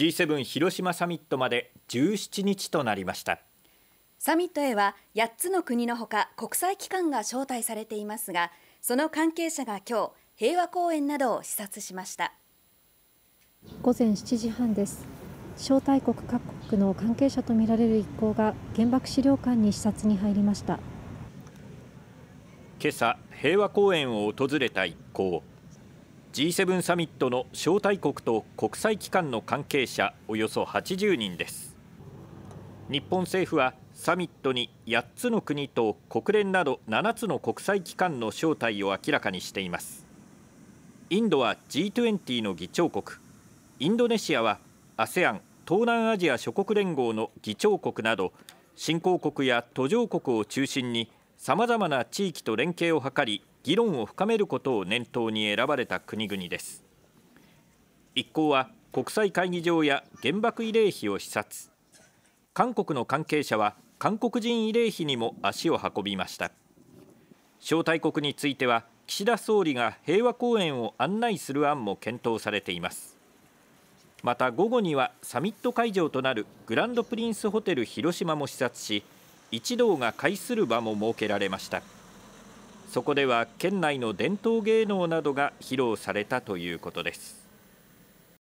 G7 広島サミットまで17日となりましたサミットへは8つの国のほか国際機関が招待されていますがその関係者が今日平和公園などを視察しました午前7時半です招待国各国の関係者とみられる一行が原爆資料館に視察に入りました今朝平和公園を訪れた一行 G7 サミットの招待国と国際機関の関係者およそ80人です日本政府はサミットに8つの国と国連など7つの国際機関の招待を明らかにしていますインドは G20 の議長国インドネシアは ASEAN 東南アジア諸国連合の議長国など新興国や途上国を中心にさまざまな地域と連携を図り議論を深めることを念頭に選ばれた国々です一行は国際会議場や原爆慰霊碑を視察韓国の関係者は韓国人慰霊碑にも足を運びました招待国については岸田総理が平和公園を案内する案も検討されていますまた午後にはサミット会場となるグランドプリンスホテル広島も視察し一同が会する場も設けられましたそこでは県内の伝統芸能などが披露されたということです